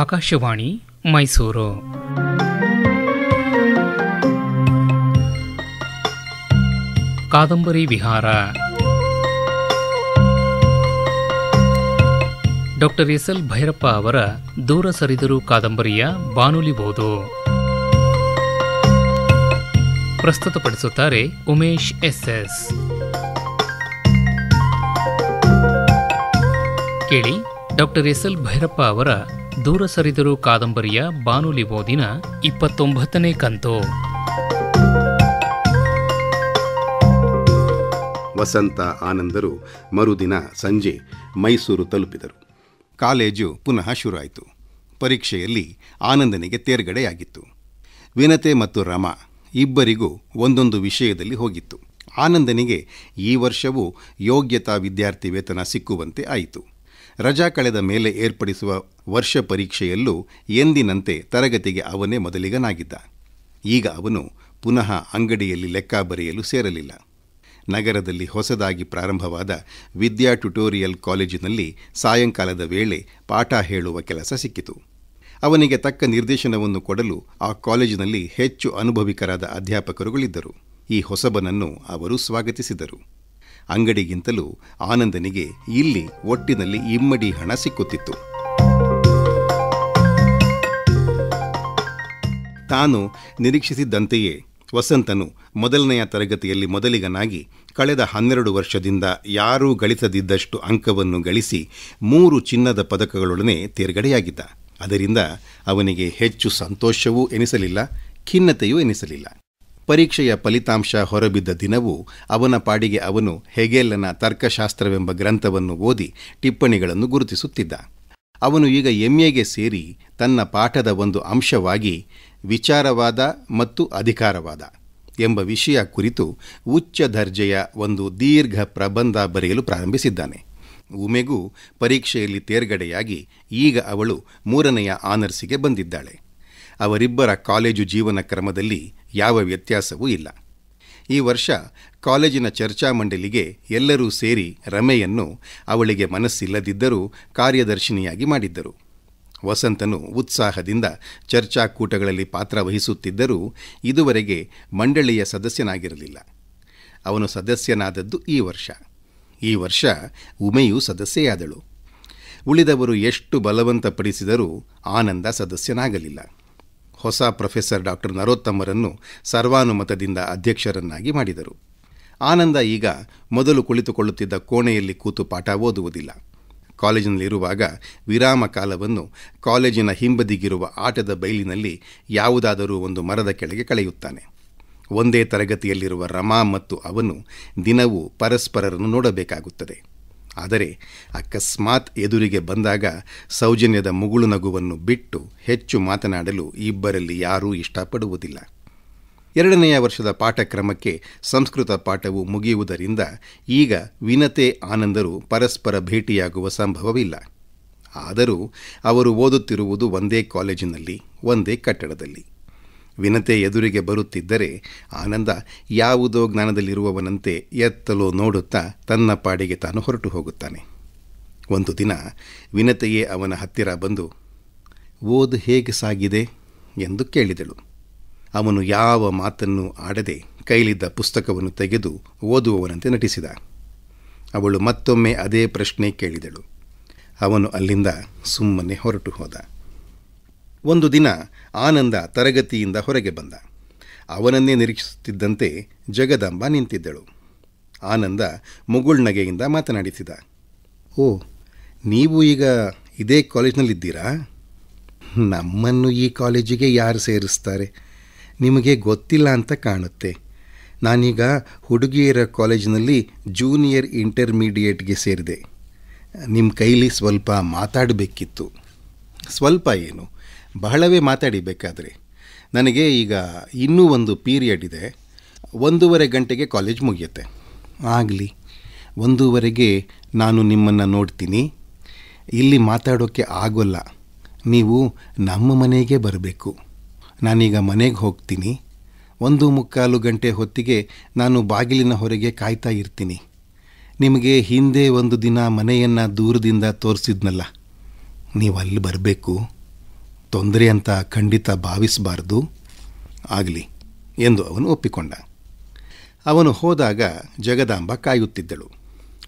ಆಕಾಶವಾಣಿ ಮೈಸೂರು ಕಾದಂಬರಿ ವಿಹಾರ doctor S L Bhyrappa ಅವರ ದೂರ ಸರಿದರು ಕಾದಂಬರಿಯ ಬಾನುಲಿಬೋದು ಪ್ರಸ್ತುತಪಡಿಸುತ್ತಾರೆ ಉಮೇಶ್ ಎಸ್ ಎಸ್ ಕೇಳಿ ಡಾಕ್ಟರ್ ಎಸ್ ಎಲ್ ಭೈರಪ್ಪ ಅವರ ದೂರ ಸರಿದರು ಕಾದಂಬರಿಯ ಬಾನುಲಿ ಓದಿನ ಇಪ್ಪತ್ತೊಂಬತ್ತನೇ ಕಂತು ವಸಂತ ಆನಂದರು ಮರುದಿನ ಸಂಜೆ ಮೈಸೂರು ತಲುಪಿದರು ಕಾಲೇಜು ಪುನಃ ಶುರುವಾಯಿತು ಪರೀಕ್ಷೆಯಲ್ಲಿ ಆನಂದನಿಗೆ ತೇರ್ಗಡೆಯಾಗಿತ್ತು ವಿನತೆ ಮತ್ತು ರಮಾ ಇಬ್ಬರಿಗೂ ಒಂದೊಂದು ವಿಷಯದಲ್ಲಿ ಹೋಗಿತ್ತು ಆನಂದನಿಗೆ ಈ ವರ್ಷವೂ ಯೋಗ್ಯತಾ ವಿದ್ಯಾರ್ಥಿ ವೇತನ ಸಿಕ್ಕುವಂತೆ ಆಯಿತು ರಜಾ ಕಳೆದ ಮೇಲೆ ಏರ್ಪಡಿಸುವ ವರ್ಷ ಪರೀಕ್ಷೆಯಲ್ಲೂ ಎಂದಿನಂತೆ ತರಗತಿಗೆ ಅವನೇ ಮೊದಲಿಗನಾಗಿದ್ದ ಈಗ ಅವನು ಪುನಃ ಅಂಗಡಿಯಲ್ಲಿ ಲೆಕ್ಕ ಬರೆಯಲು ಸೇರಲಿಲ್ಲ ನಗರದಲ್ಲಿ ಹೊಸದಾಗಿ ಪ್ರಾರಂಭವಾದ ವಿದ್ಯಾ ಟ್ಯುಟೋರಿಯಲ್ ಕಾಲೇಜಿನಲ್ಲಿ ಸಾಯಂಕಾಲದ ವೇಳೆ ಪಾಠ ಹೇಳುವ ಕೆಲಸ ಸಿಕ್ಕಿತು ಅವನಿಗೆ ತಕ್ಕ ನಿರ್ದೇಶನವನ್ನು ಕೊಡಲು ಆ ಕಾಲೇಜಿನಲ್ಲಿ ಹೆಚ್ಚು ಅನುಭವಿಕರಾದ ಅಧ್ಯಾಪಕರುಗಳಿದ್ದರು ಈ ಹೊಸಬನನ್ನು ಅವರು ಸ್ವಾಗತಿಸಿದರು ಅಂಗಡಿಗಿಂತಲೂ ಆನಂದನಿಗೆ ಇಲ್ಲಿ ಒಟ್ಟಿನಲ್ಲಿ ಇಮ್ಮಡಿ ಹಣ ಸಿಕ್ಕುತ್ತಿತ್ತು ತಾನು ನಿರೀಕ್ಷಿಸಿದ್ದಂತೆಯೇ ವಸಂತನು ಮೊದಲನೆಯ ತರಗತಿಯಲ್ಲಿ ಮೊದಲಿಗನಾಗಿ ಕಳೆದ ಹನ್ನೆರಡು ವರ್ಷದಿಂದ ಯಾರೂ ಗಳಿಸದಿದ್ದಷ್ಟು ಅಂಕವನ್ನು ಗಳಿಸಿ ಮೂರು ಚಿನ್ನದ ಪದಕಗಳೊಡನೆ ತೇರ್ಗಡೆಯಾಗಿದ್ದ ಅದರಿಂದ ಅವನಿಗೆ ಹೆಚ್ಚು ಸಂತೋಷವೂ ಎನಿಸಲಿಲ್ಲ ಖಿನ್ನತೆಯೂ ಎನಿಸಲಿಲ್ಲ ಪರೀಕ್ಷೆಯ ಫಲಿತಾಂಶ ಹೊರಬಿದ್ದ ದಿನವೂ ಅವನ ಪಾಡಿಗೆ ಅವನು ಹೆಗೆಲ್ಲನ ತರ್ಕಶಾಸ್ತ್ರವೆಂಬ ಗ್ರಂಥವನ್ನು ಓದಿ ಟಿಪ್ಪಣಿಗಳನ್ನು ಗುರುತಿಸುತ್ತಿದ್ದ ಅವನು ಈಗ ಎಂಎಗೆ ಸೇರಿ ತನ್ನ ಪಾಠದ ಒಂದು ಅಂಶವಾಗಿ ವಿಚಾರವಾದ ಮತ್ತು ಅಧಿಕಾರವಾದ ಎಂಬ ವಿಷಯ ಕುರಿತು ಉಚ್ಚ ದರ್ಜೆಯ ಒಂದು ದೀರ್ಘ ಪ್ರಬಂಧ ಬರೆಯಲು ಪ್ರಾರಂಭಿಸಿದ್ದಾನೆ ಉಮೆಗೂ ಪರೀಕ್ಷೆಯಲ್ಲಿ ತೇರ್ಗಡೆಯಾಗಿ ಈಗ ಅವಳು ಮೂರನೆಯ ಆನರ್ಸಿಗೆ ಬಂದಿದ್ದಾಳೆ ಅವರಿಬ್ಬರ ಕಾಲೇಜು ಜೀವನ ಕ್ರಮದಲ್ಲಿ ಯಾವ ವ್ಯತ್ಯಾಸವೂ ಇಲ್ಲ ಈ ವರ್ಷ ಕಾಲೇಜಿನ ಚರ್ಚಾ ಮಂಡಳಿಗೆ ಎಲ್ಲರೂ ಸೇರಿ ರಮೆಯನ್ನು ಅವಳಿಗೆ ಮನಸ್ಸಿಲ್ಲದಿದ್ದರೂ ಕಾರ್ಯದರ್ಶಿನಿಯಾಗಿ ಮಾಡಿದ್ದರು ವಸಂತನು ಉತ್ಸಾಹದಿಂದ ಚರ್ಚಾಕೂಟಗಳಲ್ಲಿ ಪಾತ್ರವಹಿಸುತ್ತಿದ್ದರೂ ಇದುವರೆಗೆ ಮಂಡಳಿಯ ಸದಸ್ಯನಾಗಿರಲಿಲ್ಲ ಅವನು ಸದಸ್ಯನಾದದ್ದು ಈ ವರ್ಷ ಈ ವರ್ಷ ಉಮೆಯೂ ಸದಸ್ಯೆಯಾದಳು ಉಳಿದವರು ಎಷ್ಟು ಬಲವಂತಪಡಿಸಿದರೂ ಆನಂದ ಸದಸ್ಯನಾಗಲಿಲ್ಲ ಹೊಸ ಪ್ರೊಫೆಸರ್ ಡಾಕ್ಟರ್ ನರೋತ್ತಮರನ್ನು ಸರ್ವಾನುಮತದಿಂದ ಅಧ್ಯಕ್ಷರನ್ನಾಗಿ ಮಾಡಿದರು ಆನಂದ ಈಗ ಮೊದಲು ಕುಳಿತುಕೊಳ್ಳುತ್ತಿದ್ದ ಕೋಣೆಯಲ್ಲಿ ಕೂತು ಪಾಠ ಓದುವುದಿಲ್ಲ ಕಾಲೇಜಿನಲ್ಲಿರುವಾಗ ವಿರಾಮ ಕಾಲವನ್ನು ಕಾಲೇಜಿನ ಹಿಂಬದಿಗಿರುವ ಆಟದ ಬೈಲಿನಲ್ಲಿ ಯಾವುದಾದರೂ ಒಂದು ಮರದ ಕೆಳಗೆ ಕಳೆಯುತ್ತಾನೆ ಒಂದೇ ತರಗತಿಯಲ್ಲಿರುವ ರಮಾ ಮತ್ತು ಅವನು ದಿನವೂ ಪರಸ್ಪರರನ್ನು ನೋಡಬೇಕಾಗುತ್ತದೆ ಆದರೆ ಅಕಸ್ಮಾತ್ ಎದುರಿಗೆ ಬಂದಾಗ ಸೌಜನ್ಯದ ಮುಗುಳು ನಗುವನ್ನು ಬಿಟ್ಟು ಹೆಚ್ಚು ಮಾತನಾಡಲು ಇಬ್ಬರಲ್ಲಿ ಯಾರೂ ಇಷ್ಟಪಡುವುದಿಲ್ಲ ಎರಡನೆಯ ವರ್ಷದ ಪಾಠಕ್ರಮಕ್ಕೆ ಸಂಸ್ಕೃತ ಪಾಠವು ಮುಗಿಯುವುದರಿಂದ ಈಗ ವಿನತೆ ಆನಂದರು ಪರಸ್ಪರ ಭೇಟಿಯಾಗುವ ಸಂಭವವಿಲ್ಲ ಆದರೂ ಅವರು ಓದುತ್ತಿರುವುದು ಒಂದೇ ಕಾಲೇಜಿನಲ್ಲಿ ಒಂದೇ ಕಟ್ಟಡದಲ್ಲಿ ವಿನತೆ ಎದುರಿಗೆ ಬರುತ್ತಿದ್ದರೆ ಆನಂದ ಯಾವುದೋ ಜ್ಞಾನದಲ್ಲಿರುವವನಂತೆ ಎತ್ತಲೋ ನೋಡುತ್ತಾ ತನ್ನ ಪಾಡಿಗೆ ತಾನು ಹೊರಟು ಹೋಗುತ್ತಾನೆ ಒಂದು ದಿನ ವಿನತೆಯೇ ಅವನ ಹತ್ತಿರ ಬಂದು ಓದು ಹೇಗೆ ಸಾಗಿದೆ ಎಂದು ಕೇಳಿದಳು ಅವನು ಯಾವ ಮಾತನ್ನು ಆಡದೆ ಕೈಲಿದ್ದ ಪುಸ್ತಕವನ್ನು ತೆಗೆದು ಓದುವವನಂತೆ ನಟಿಸಿದ ಅವಳು ಮತ್ತೊಮ್ಮೆ ಅದೇ ಪ್ರಶ್ನೆ ಕೇಳಿದಳು ಅವನು ಅಲ್ಲಿಂದ ಸುಮ್ಮನೆ ಹೊರಟು ಹೋದ ಒಂದು ದಿನ ಆನಂದ ತರಗತಿಯಿಂದ ಹೊರಗೆ ಬಂದ ಅವನನ್ನೇ ನಿರೀಕ್ಷಿಸುತ್ತಿದ್ದಂತೆ ಜಗದಂಬ ನಿಂತಿದ್ದಳು ಆನಂದ ಮುಗುಳ್ನಗೆಯಿಂದ ಮಾತನಾಡಿಸಿದ ಓ ನೀವು ಈಗ ಇದೇ ಕಾಲೇಜ್ನಲ್ಲಿದ್ದೀರಾ ನಮ್ಮನ್ನು ಈ ಕಾಲೇಜಿಗೆ ಯಾರು ಸೇರಿಸ್ತಾರೆ ನಿಮಗೆ ಗೊತ್ತಿಲ್ಲ ಅಂತ ಕಾಣುತ್ತೆ ನಾನೀಗ ಹುಡುಗಿಯರ ಕಾಲೇಜಿನಲ್ಲಿ ಜೂನಿಯರ್ ಇಂಟರ್ಮೀಡಿಯೇಟ್ಗೆ ಸೇರಿದೆ ನಿಮ್ಮ ಕೈಲಿ ಸ್ವಲ್ಪ ಮಾತಾಡಬೇಕಿತ್ತು ಸ್ವಲ್ಪ ಏನು ಬಹಳವೇ ಮಾತಾಡಿ ಬೇಕಾದರೆ ನನಗೆ ಈಗ ಇನ್ನೂ ಒಂದು ಪೀರಿಯಡ್ ಇದೆ ಒಂದೂವರೆ ಗಂಟೆಗೆ ಕಾಲೇಜ್ ಮುಗಿಯುತ್ತೆ ಆಗಲಿ ಒಂದೂವರೆಗೆ ನಾನು ನಿಮ್ಮನ್ನು ನೋಡ್ತೀನಿ ಇಲ್ಲಿ ಮಾತಾಡೋಕ್ಕೆ ಆಗೋಲ್ಲ ನೀವು ನಮ್ಮ ಮನೆಗೆ ಬರಬೇಕು ನಾನೀಗ ಮನೆಗೆ ಹೋಗ್ತೀನಿ ಒಂದು ಮುಕ್ಕಾಲು ಗಂಟೆ ಹೊತ್ತಿಗೆ ನಾನು ಬಾಗಿಲಿನ ಹೊರಗೆ ಕಾಯ್ತಾ ಇರ್ತೀನಿ ನಿಮಗೆ ಹಿಂದೆ ಒಂದು ದಿನ ಮನೆಯನ್ನು ದೂರದಿಂದ ತೋರಿಸಿದ್ನಲ್ಲ ನೀವು ಅಲ್ಲಿ ಬರಬೇಕು ತೊಂದರೆ ಅಂತ ಖಂಡಿತ ಭಾವಿಸಬಾರ್ದು ಆಗಲಿ ಎಂದು ಅವನು ಒಪ್ಪಿಕೊಂಡ ಅವನು ಹೋದಾಗ ಜಗದಾಂಬ ಕಾಯುತ್ತಿದ್ದಳು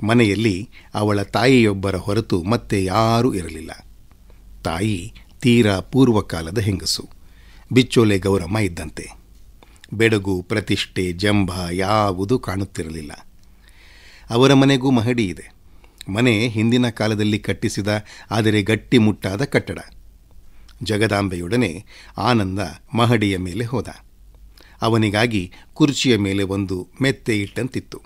ಮನೆಯಲ್ಲಿ ಅವಳ ತಾಯಿಯೊಬ್ಬರ ಹೊರತು ಮತ್ತೆ ಯಾರೂ ಇರಲಿಲ್ಲ ತಾಯಿ ತೀರಾ ಪೂರ್ವಕಾಲದ ಹೆಂಗಸು ಬಿಚ್ಚೋಲೆ ಗೌರಮ್ಮ ಇದ್ದಂತೆ ಬೆಡಗು ಪ್ರತಿಷ್ಠೆ ಜಂಭ ಯಾವುದೂ ಕಾಣುತ್ತಿರಲಿಲ್ಲ ಅವರ ಮನೆಗೂ ಮಹಡಿ ಇದೆ ಮನೆ ಹಿಂದಿನ ಕಾಲದಲ್ಲಿ ಕಟ್ಟಿಸಿದ ಆದರೆ ಗಟ್ಟಿಮುಟ್ಟಾದ ಕಟ್ಟಡ ಜಗದಾಂಬೆಯೊಡನೆ ಆನಂದ ಮಹಡಿಯ ಮೇಲೆ ಹೋದ ಅವನಿಗಾಗಿ ಕುರ್ಚಿಯ ಮೇಲೆ ಒಂದು ಮೆತ್ತೆ ಇಟ್ಟಂತಿತ್ತು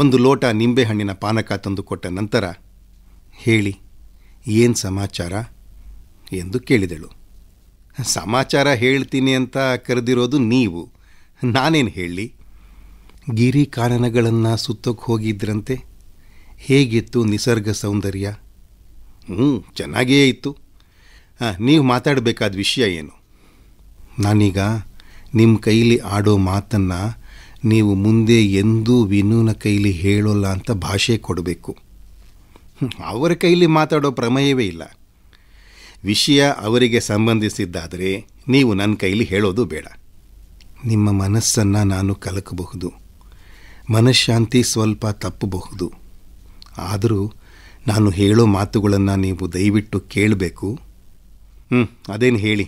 ಒಂದು ಲೋಟ ನಿಂಬೆಹಣ್ಣಿನ ಪಾನಕ ತಂದುಕೊಟ್ಟ ನಂತರ ಹೇಳಿ ಏನು ಸಮಾಚಾರ ಎಂದು ಕೇಳಿದಳು ಸಮಾಚಾರ ಹೇಳ್ತೀನಿ ಅಂತ ಕರೆದಿರೋದು ನೀವು ನಾನೇನು ಹೇಳಿ ಗಿರಿ ಕಾನನಗಳನ್ನು ಸುತ್ತಕ್ಕೆ ಹೋಗಿದ್ರಂತೆ ಹೇಗಿತ್ತು ನಿಸರ್ಗ ಸೌಂದರ್ಯ ಹ್ಞೂ ಚೆನ್ನಾಗಿಯೇ ಇತ್ತು ಹಾಂ ನೀವು ಮಾತಾಡಬೇಕಾದ ವಿಷಯ ಏನು ನಾನೀಗ ನಿಮ್ಮ ಕೈಲಿ ಆಡೋ ಮಾತನ್ನು ನೀವು ಮುಂದೆ ಎಂದೂ ವಿನೂನ ಕೈಲಿ ಹೇಳೋಲ್ಲ ಅಂತ ಭಾಷೆ ಕೊಡಬೇಕು ಅವರ ಕೈಲಿ ಮಾತಾಡೋ ಪ್ರಮೇಯವೇ ಇಲ್ಲ ವಿಷಯ ಅವರಿಗೆ ಸಂಬಂಧಿಸಿದ್ದಾದರೆ ನೀವು ನನ್ನ ಕೈಲಿ ಹೇಳೋದು ಬೇಡ ನಿಮ್ಮ ಮನಸ್ಸನ್ನು ನಾನು ಕಲಕಬಹುದು ಮನಃಶಾಂತಿ ಸ್ವಲ್ಪ ತಪ್ಪಬಹುದು ಆದರೂ ನಾನು ಹೇಳೋ ಮಾತುಗಳನ್ನು ನೀವು ದಯವಿಟ್ಟು ಕೇಳಬೇಕು ಹ್ಞೂ ಅದೇನು ಹೇಳಿ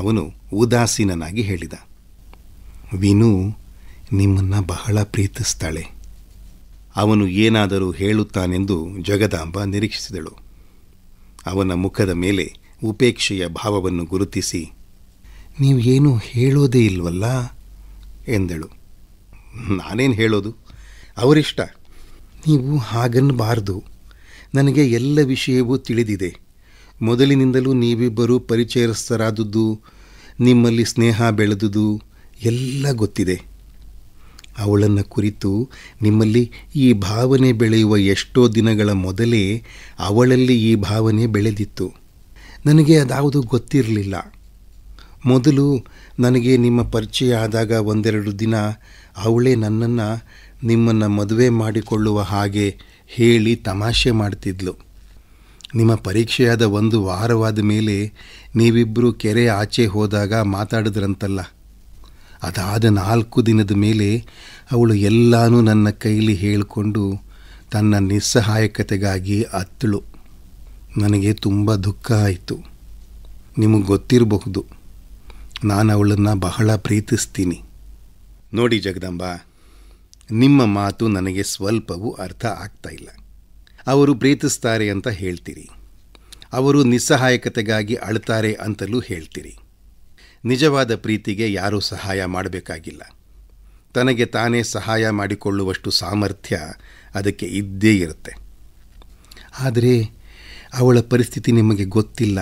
ಅವನು ಉದಾಸೀನನಾಗಿ ಹೇಳಿದ ವಿನು ನಿಮ್ಮನ್ನು ಬಹಳ ಪ್ರೀತಿಸ್ತಾಳೆ ಅವನು ಏನಾದರೂ ಹೇಳುತ್ತಾನೆಂದು ಜಗದಾಂಬ ನಿರೀಕ್ಷಿಸಿದಳು ಅವನ ಮುಖದ ಮೇಲೆ ಉಪೇಕ್ಷೆಯ ಭಾವವನ್ನು ಗುರುತಿಸಿ ನೀವು ಏನೂ ಹೇಳೋದೇ ಇಲ್ವಲ್ಲ ಎಂದಳು ನಾನೇನು ಹೇಳೋದು ಅವರಿಷ್ಟ ನೀವು ಹಾಗನ್ನಬಾರದು ನನಗೆ ಎಲ್ಲ ವಿಷಯವೂ ತಿಳಿದಿದೆ ಮೊದಲಿನಿಂದಲೂ ನೀವಿಬ್ಬರೂ ಪರಿಚಯಸ್ಥರಾದದ್ದು ನಿಮ್ಮಲ್ಲಿ ಸ್ನೇಹ ಬೆಳೆದುದು ಎಲ್ಲ ಗೊತ್ತಿದೆ ಅವಳನ್ನು ಕುರಿತು ನಿಮ್ಮಲ್ಲಿ ಈ ಭಾವನೆ ಬೆಳೆಯುವ ಎಷ್ಟೋ ದಿನಗಳ ಮೊದಲೇ ಅವಳಲ್ಲಿ ಈ ಭಾವನೆ ಬೆಳೆದಿತ್ತು ನನಗೆ ಅದಾವುದು ಗೊತ್ತಿರಲಿಲ್ಲ ಮೊದಲು ನನಗೆ ನಿಮ್ಮ ಪರಿಚಯ ಆದಾಗ ಒಂದೆರಡು ದಿನ ಅವಳೇ ನನ್ನನ್ನು ನಿಮ್ಮನ್ನು ಮದುವೆ ಮಾಡಿಕೊಳ್ಳುವ ಹಾಗೆ ಹೇಳಿ ತಮಾಷೆ ಮಾಡ್ತಿದ್ಲು ನಿಮ್ಮ ಪರೀಕ್ಷೆಯಾದ ಒಂದು ವಾರವಾದ ಮೇಲೆ ನೀವಿಬ್ಬರು ಕೆರೆ ಆಚೆ ಹೋದಾಗ ಮಾತಾಡಿದ್ರಂತಲ್ಲ ಅದಾದ ನಾಲ್ಕು ದಿನದ ಮೇಲೆ ಅವಳು ಎಲ್ಲಾನೂ ನನ್ನ ಕೈಲಿ ಹೇಳಿಕೊಂಡು ತನ್ನ ನಿಸ್ಸಹಾಯಕತೆಗಾಗಿ ಅತ್ತಳು ನನಗೆ ತುಂಬ ದುಃಖ ಆಯಿತು ನಿಮಗೆ ಗೊತ್ತಿರಬಹುದು ನಾನು ಅವಳನ್ನು ಬಹಳ ಪ್ರೀತಿಸ್ತೀನಿ ನೋಡಿ ಜಗದಂಬ ನಿಮ್ಮ ಮಾತು ನನಗೆ ಸ್ವಲ್ಪವೂ ಅರ್ಥ ಆಗ್ತಾ ಇಲ್ಲ ಅವರು ಪ್ರೀತಿಸ್ತಾರೆ ಅಂತ ಹೇಳ್ತೀರಿ ಅವರು ನಿಸ್ಸಹಾಯಕತೆಗಾಗಿ ಅಳ್ತಾರೆ ಅಂತಲೂ ಹೇಳ್ತೀರಿ ನಿಜವಾದ ಪ್ರೀತಿಗೆ ಯಾರೂ ಸಹಾಯ ಮಾಡಬೇಕಾಗಿಲ್ಲ ತನಗೆ ತಾನೇ ಸಹಾಯ ಮಾಡಿಕೊಳ್ಳುವಷ್ಟು ಸಾಮರ್ಥ್ಯ ಅದಕ್ಕೆ ಇದ್ದೇ ಇರುತ್ತೆ ಆದರೆ ಅವಳ ಪರಿಸ್ಥಿತಿ ನಿಮಗೆ ಗೊತ್ತಿಲ್ಲ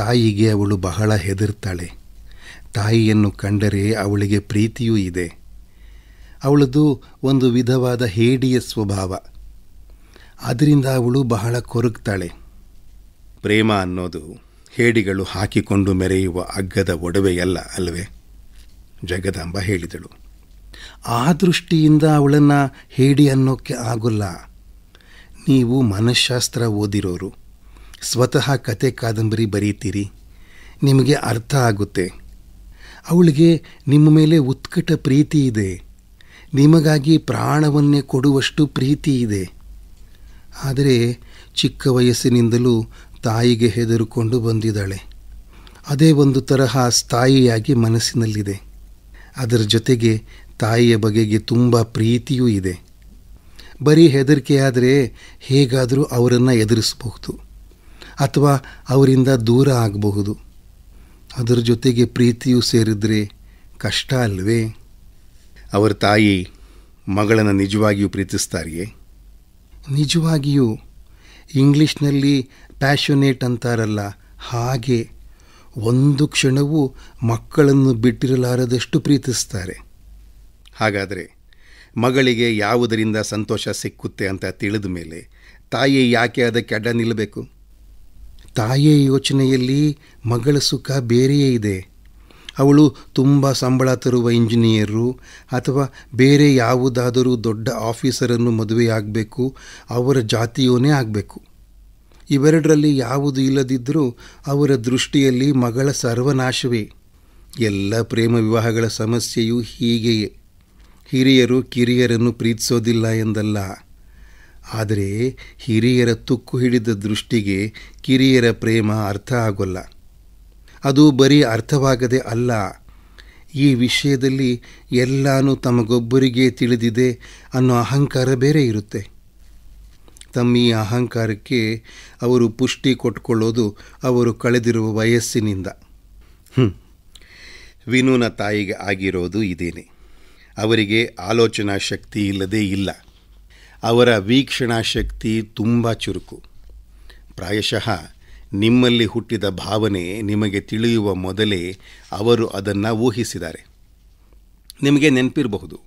ತಾಯಿಗೆ ಅವಳು ಬಹಳ ಹೆದರ್ತಾಳೆ ತಾಯಿಯನ್ನು ಕಂಡರೆ ಅವಳಿಗೆ ಪ್ರೀತಿಯೂ ಇದೆ ಅವಳದು ಒಂದು ವಿಧವಾದ ಹೇಡಿಯ ಸ್ವಭಾವ ಅದರಿಂದ ಅವಳು ಬಹಳ ಕೊರಗ್ತಾಳೆ ಪ್ರೇಮ ಅನ್ನೋದು ಹೇಡಿಗಳು ಹಾಕಿಕೊಂಡು ಮೆರೆಯುವ ಅಗ್ಗದ ಒಡವೆಯಲ್ಲ ಅಲ್ವೇ ಜಗದಾಂಬ ಹೇಳಿದಳು ಆ ದೃಷ್ಟಿಯಿಂದ ಅವಳನ್ನು ಹೇಡಿ ಅನ್ನೋಕ್ಕೆ ಆಗೋಲ್ಲ ನೀವು ಮನಃಶಾಸ್ತ್ರ ಓದಿರೋರು ಸ್ವತಃ ಕತೆ ಕಾದಂಬರಿ ಬರೀತೀರಿ ನಿಮಗೆ ಅರ್ಥ ಆಗುತ್ತೆ ಅವಳಿಗೆ ನಿಮ್ಮ ಮೇಲೆ ಉತ್ಕಟ ಪ್ರೀತಿ ಇದೆ ನಿಮಗಾಗಿ ಪ್ರಾಣವನ್ನೇ ಕೊಡುವಷ್ಟು ಪ್ರೀತಿ ಇದೆ ಆದರೆ ಚಿಕ್ಕ ವಯಸ್ಸಿನಿಂದಲೂ ತಾಯಿಗೆ ಹೆದರುಕೊಂಡು ಬಂದಿದ್ದಾಳೆ ಅದೇ ಒಂದು ತರಹ ಸ್ಥಾಯಿಯಾಗಿ ಮನಸ್ಸಿನಲ್ಲಿದೆ ಅದರ ಜೊತೆಗೆ ತಾಯಿಯ ಬಗೆಗೆ ತುಂಬ ಪ್ರೀತಿಯೂ ಇದೆ ಬರೀ ಹೆದರಿಕೆಯಾದರೆ ಹೇಗಾದರೂ ಅವರನ್ನು ಎದುರಿಸಬಹುದು ಅಥವಾ ಅವರಿಂದ ದೂರ ಆಗಬಹುದು ಅದರ ಜೊತೆಗೆ ಪ್ರೀತಿಯೂ ಸೇರಿದರೆ ಕಷ್ಟ ಅಲ್ವೇ ಅವರ ತಾಯಿ ಮಗಳನ್ನು ನಿಜವಾಗಿಯೂ ಪ್ರೀತಿಸ್ತಾರೆಯೇ ನಿಜವಾಗಿಯೂ ಇಂಗ್ಲೀಷ್ನಲ್ಲಿ ಪ್ಯಾಷನೇಟ್ ಅಂತಾರಲ್ಲ ಹಾಗೆ ಒಂದು ಕ್ಷಣವೂ ಮಕ್ಕಳನ್ನು ಬಿಟ್ಟಿರಲಾರದಷ್ಟು ಪ್ರೀತಿಸ್ತಾರೆ ಹಾಗಾದರೆ ಮಗಳಿಗೆ ಯಾವುದರಿಂದ ಸಂತೋಷ ಸಿಕ್ಕುತ್ತೆ ಅಂತ ತಿಳಿದ ಮೇಲೆ ತಾಯಿ ಯಾಕೆ ಅದಕ್ಕೆ ಅಡ್ಡ ನಿಲ್ಲಬೇಕು ತಾಯಿಯ ಯೋಚನೆಯಲ್ಲಿ ಮಗಳ ಸುಖ ಬೇರೆಯೇ ಇದೆ ಅವಳು ತುಂಬ ಸಂಬಳ ತರುವ ಇಂಜಿನಿಯರು ಅಥವಾ ಬೇರೆ ಯಾವುದಾದರೂ ದೊಡ್ಡ ಆಫೀಸರನ್ನು ಮದುವೆಯಾಗಬೇಕು ಅವರ ಜಾತಿಯೋನೇ ಆಗಬೇಕು ಇವೆರಡರಲ್ಲಿ ಯಾವುದು ಇಲ್ಲದಿದ್ದರೂ ಅವರ ದೃಷ್ಟಿಯಲ್ಲಿ ಮಗಳ ಸರ್ವನಾಶವೇ ಎಲ್ಲ ಪ್ರೇಮ ವಿವಾಹಗಳ ಸಮಸ್ಯೆಯು ಹೀಗೆಯೇ ಹಿರಿಯರು ಕಿರಿಯರನ್ನು ಪ್ರೀತಿಸೋದಿಲ್ಲ ಎಂದಲ್ಲ ಆದರೆ ಹಿರಿಯರ ತುಕ್ಕು ಹಿಡಿದ ದೃಷ್ಟಿಗೆ ಕಿರಿಯರ ಪ್ರೇಮ ಅರ್ಥ ಆಗೋಲ್ಲ ಅದು ಬರೀ ಅರ್ಥವಾಗದೆ ಅಲ್ಲ ಈ ವಿಷಯದಲ್ಲಿ ಎಲ್ಲಾನು ತಮಗೊಬ್ಬರಿಗೆ ತಿಳಿದಿದೆ ಅನ್ನೋ ಅಹಂಕಾರ ಬೇರೆ ಇರುತ್ತೆ ತಮ್ಮ ಈ ಅಹಂಕಾರಕ್ಕೆ ಅವರು ಪುಷ್ಟಿ ಕೊಟ್ಕೊಳ್ಳೋದು ಅವರು ಕಳೆದಿರುವ ವಯಸ್ಸಿನಿಂದ ವಿನೂನ ತಾಯಿಗೆ ಆಗಿರೋದು ಇದೇನೆ ಅವರಿಗೆ ಆಲೋಚನಾ ಶಕ್ತಿ ಇಲ್ಲದೇ ಇಲ್ಲ ಅವರ ವೀಕ್ಷಣಾ ಶಕ್ತಿ ತುಂಬ ಚುರುಕು ಪ್ರಾಯಶಃ ನಿಮ್ಮಲ್ಲಿ ಹುಟ್ಟಿದ ಭಾವನೆ ನಿಮಗೆ ತಿಳಿಯುವ ಮೊದಲೇ ಅವರು ಅದನ್ನು ಊಹಿಸಿದ್ದಾರೆ ನಿಮಗೆ ನೆನಪಿರಬಹುದು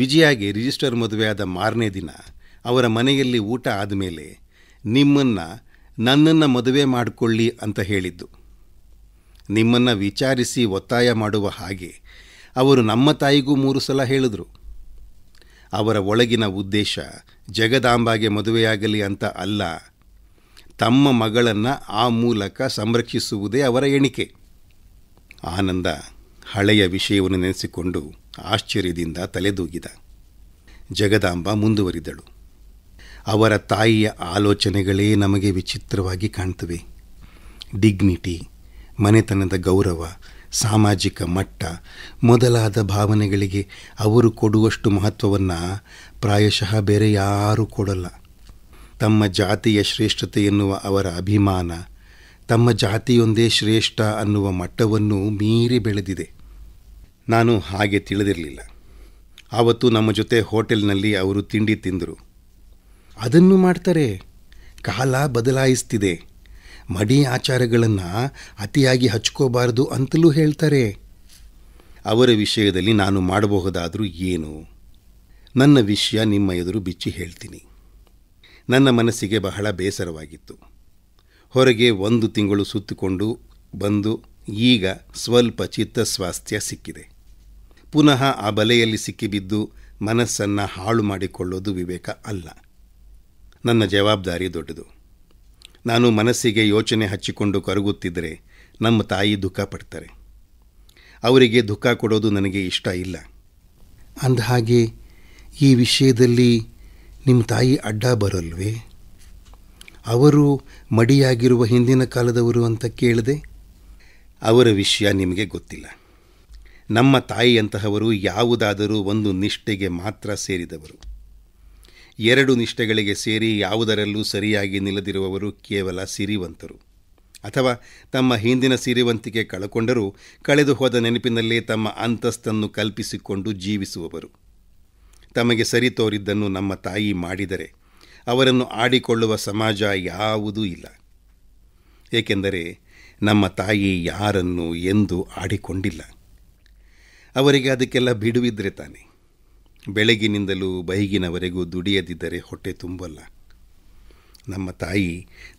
ವಿಜಯಾಗೆ ರಿಜಿಸ್ಟರ್ ಮದುವೆಯಾದ ಮಾರನೇ ದಿನ ಅವರ ಮನೆಯಲ್ಲಿ ಊಟ ಆದಮೇಲೆ ನಿಮ್ಮನ್ನು ನನ್ನನ್ನು ಮದುವೆ ಮಾಡಿಕೊಳ್ಳಿ ಅಂತ ಹೇಳಿದ್ದು ನಿಮ್ಮನ್ನು ವಿಚಾರಿಸಿ ಒತ್ತಾಯ ಮಾಡುವ ಹಾಗೆ ಅವರು ನಮ್ಮ ತಾಯಿಗೂ ಮೂರು ಸಲ ಹೇಳಿದರು ಅವರ ಒಳಗಿನ ಉದ್ದೇಶ ಜಗದಾಂಬಾಗೆ ಮದುವೆಯಾಗಲಿ ಅಂತ ಅಲ್ಲ ತಮ್ಮ ಮಗಳನ್ನು ಆ ಮೂಲಕ ಸಂರಕ್ಷಿಸುವುದೇ ಅವರ ಎಣಿಕೆ ಆನಂದ ಹಳೆಯ ವಿಷಯವನ್ನು ನೆನೆಸಿಕೊಂಡು ಆಶ್ಚರ್ಯದಿಂದ ತಲೆದೂಗಿದ ಜಗದಾಂಬ ಮುಂದುವರಿದಳು ಅವರ ತಾಯಿಯ ಆಲೋಚನೆಗಳೇ ನಮಗೆ ವಿಚಿತ್ರವಾಗಿ ಕಾಣ್ತವೆ ಡಿಗ್ನಿಟಿ ಮನೆತನದ ಗೌರವ ಸಾಮಾಜಿಕ ಮಟ್ಟ ಮೊದಲಾದ ಭಾವನೆಗಳಿಗೆ ಅವರು ಕೊಡುವಷ್ಟು ಮಹತ್ವವನ್ನು ಪ್ರಾಯಶಃ ಬೇರೆ ಯಾರೂ ಕೊಡಲ್ಲ ತಮ್ಮ ಜಾತಿಯ ಶ್ರೇಷ್ಠತೆ ಎನ್ನುವ ಅವರ ಅಭಿಮಾನ ತಮ್ಮ ಜಾತಿಯೊಂದೇ ಶ್ರೇಷ್ಠ ಅನ್ನುವ ಮಟ್ಟವನ್ನು ಮೀರಿ ಬೆಳೆದಿದೆ ನಾನು ಹಾಗೆ ತಿಳಿದಿರಲಿಲ್ಲ ಆವತ್ತು ನಮ್ಮ ಜೊತೆ ಹೋಟೆಲ್ನಲ್ಲಿ ಅವರು ತಿಂಡಿ ತಿಂದರು ಅದನ್ನು ಮಾಡ್ತಾರೆ ಕಾಲ ಬದಲಾಯಿಸ್ತಿದೆ ಮಡಿ ಆಚಾರಗಳನ್ನು ಅತಿಯಾಗಿ ಹಚ್ಕೋಬಾರದು ಅಂತಲೂ ಹೇಳ್ತಾರೆ ಅವರ ವಿಷಯದಲ್ಲಿ ನಾನು ಮಾಡಬಹುದಾದರೂ ಏನು ನನ್ನ ವಿಷಯ ನಿಮ್ಮ ಎದುರು ಬಿಚ್ಚಿ ಹೇಳ್ತೀನಿ ನನ್ನ ಮನಸ್ಸಿಗೆ ಬಹಳ ಬೇಸರವಾಗಿತ್ತು ಹೊರಗೆ ಒಂದು ತಿಂಗಳು ಸುತ್ತಿಕೊಂಡು ಬಂದು ಈಗ ಸ್ವಲ್ಪ ಚಿತ್ತಸ್ವಾಸ್ಥ್ಯ ಸಿಕ್ಕಿದೆ ಪುನಃ ಆ ಬಲೆಯಲ್ಲಿ ಸಿಕ್ಕಿಬಿದ್ದು ಮನಸ್ಸನ್ನು ಹಾಳು ಮಾಡಿಕೊಳ್ಳೋದು ವಿವೇಕ ಅಲ್ಲ ನನ್ನ ಜವಾಬ್ದಾರಿ ದೊಡ್ಡದು ನಾನು ಮನಸ್ಸಿಗೆ ಯೋಚನೆ ಹಚ್ಚಿಕೊಂಡು ಕರಗುತ್ತಿದ್ದರೆ ನಮ್ಮ ತಾಯಿ ದುಃಖ ಪಡ್ತಾರೆ ಅವರಿಗೆ ದುಃಖ ಕೊಡೋದು ನನಗೆ ಇಷ್ಟ ಇಲ್ಲ ಅಂದಹಾಗೆ ಈ ವಿಷಯದಲ್ಲಿ ನಿಮ್ಮ ತಾಯಿ ಅಡ್ಡ ಬರಲ್ವೇ ಅವರು ಮಡಿಯಾಗಿರುವ ಹಿಂದಿನ ಕಾಲದವರು ಅಂತ ಕೇಳಿದೆ ಅವರ ವಿಷಯ ನಿಮಗೆ ಗೊತ್ತಿಲ್ಲ ನಮ್ಮ ತಾಯಿಯಂತಹವರು ಯಾವುದಾದರೂ ಒಂದು ನಿಷ್ಠೆಗೆ ಮಾತ್ರ ಸೇರಿದವರು ಎರಡು ನಿಷ್ಠೆಗಳಿಗೆ ಸೇರಿ ಯಾವುದರಲ್ಲೂ ಸರಿಯಾಗಿ ನಿಲ್ಲದಿರುವವರು ಕೇವಲ ಸಿರಿವಂತರು ಅಥವಾ ತಮ್ಮ ಹಿಂದಿನ ಸಿರಿವಂತಿಕೆ ಕಳಕೊಂಡರೂ ಕಳೆದು ಹೋದ ನೆನಪಿನಲ್ಲೇ ತಮ್ಮ ಅಂತಸ್ತನ್ನು ಕಲ್ಪಿಸಿಕೊಂಡು ಜೀವಿಸುವವರು ತಮಗೆ ಸರಿ ತೋರಿದ್ದನ್ನು ನಮ್ಮ ತಾಯಿ ಮಾಡಿದರೆ ಅವರನ್ನು ಆಡಿಕೊಳ್ಳುವ ಸಮಾಜ ಯಾವುದೂ ಇಲ್ಲ ಏಕೆಂದರೆ ನಮ್ಮ ತಾಯಿ ಯಾರನ್ನು ಎಂದು ಆಡಿಕೊಂಡಿಲ್ಲ ಅವರಿಗೆ ಅದಕ್ಕೆಲ್ಲ ಬಿಡುವಿದ್ರೆ ತಾನೆ ಬೆಳಗಿನಿಂದಲೂ ಬೈಗಿನವರೆಗೂ ದುಡಿಯದಿದ್ದರೆ ಹೊಟ್ಟೆ ತುಂಬಲ್ಲ ನಮ್ಮ ತಾಯಿ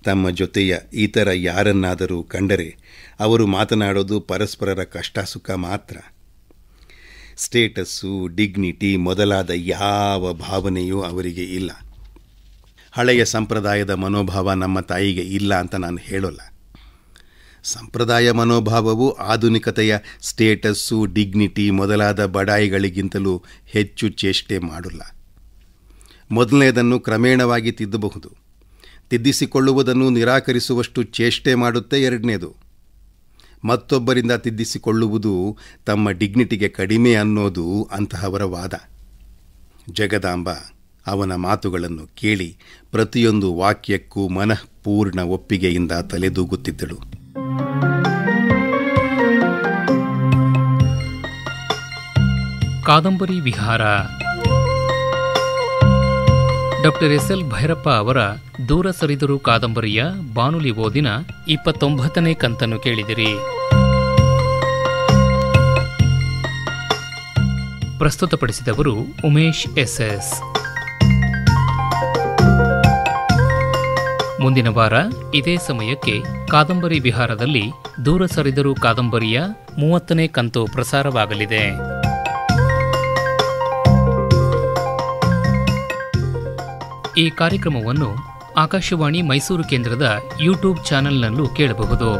ತಮ್ಮ ಜೊತೆಯ ಇತರ ಯಾರನ್ನಾದರೂ ಕಂಡರೆ ಅವರು ಮಾತನಾಡೋದು ಪರಸ್ಪರರ ಕಷ್ಟ ಸುಖ ಮಾತ್ರ ಸ್ಟೇಟಸ್ಸು ಡಿಗ್ನಿಟಿ ಮೊದಲಾದ ಯಾವ ಭಾವನೆಯೂ ಅವರಿಗೆ ಇಲ್ಲ ಹಳೆಯ ಸಂಪ್ರದಾಯದ ಮನೋಭಾವ ನಮ್ಮ ತಾಯಿಗೆ ಇಲ್ಲ ಅಂತ ನಾನು ಹೇಳೋಲ್ಲ ಸಂಪ್ರದಾಯ ಮನೋಭಾವವು ಆಧುನಿಕತೆಯ ಸ್ಟೇಟಸ್ಸು ಡಿಗ್ನಿಟಿ ಮೊದಲಾದ ಬಡಾಯಿಗಳಿಗಿಂತಲೂ ಹೆಚ್ಚು ಚೇಷ್ಟೆ ಮಾಡಲ್ಲ ಮೊದಲನೆಯದನ್ನು ಕ್ರಮೇಣವಾಗಿ ತಿದ್ದಬಹುದು ತಿದ್ದಿಸಿಕೊಳ್ಳುವುದನ್ನು ನಿರಾಕರಿಸುವಷ್ಟು ಚೇಷ್ಟೆ ಮಾಡುತ್ತೆ ಎರಡನೇದು ಮತ್ತೊಬ್ಬರಿಂದ ತಿದ್ದಿಸಿಕೊಳ್ಳುವುದು ತಮ್ಮ ಡಿಗ್ನಿಟಿಗೆ ಕಡಿಮೆ ಅನ್ನೋದು ಅಂತಹವರ ವಾದ ಜಗದಾಂಬ ಅವನ ಮಾತುಗಳನ್ನು ಕೇಳಿ ಪ್ರತಿಯೊಂದು ವಾಕ್ಯಕ್ಕೂ ಮನಃಪೂರ್ಣ ಒಪ್ಪಿಗೆಯಿಂದ ತಲೆದೂಗುತ್ತಿದ್ದಳು ಕಾದಂಬರಿ ವಿಹಾರ ಡಾಕ್ಟರ್ ಎಸ್ ಎಲ್ ಭೈರಪ್ಪ ಅವರ ದೂರ ಸರಿದರು ಕಾದಂಬರಿಯ ಬಾನುಲಿ ಓದಿನ ಇಪ್ಪತ್ತೊಂಬತ್ತನೇ ಕಂತನ್ನು ಕೇಳಿದಿರಿ ಪ್ರಸ್ತುತಪಡಿಸಿದವರು ಉಮೇಶ್ ಎಸ್ ಎಸ್ ಮುಂದಿನ ವಾರ ಇದೇ ಸಮಯಕ್ಕೆ ಕಾದಂಬರಿ ವಿಹಾರದಲ್ಲಿ ದೂರ ಸರಿದರು ಕಾದಂಬರಿಯ ಮೂವತ್ತನೇ ಕಂತು ಪ್ರಸಾರವಾಗಲಿದೆ ಈ ಕಾರ್ಯಕ್ರಮವನ್ನು ಆಕಾಶವಾಣಿ ಮೈಸೂರು ಕೇಂದ್ರದ ಯೂಟ್ಯೂಬ್ ಚಾನೆಲ್ನಲ್ಲೂ ಕೇಳಬಹುದು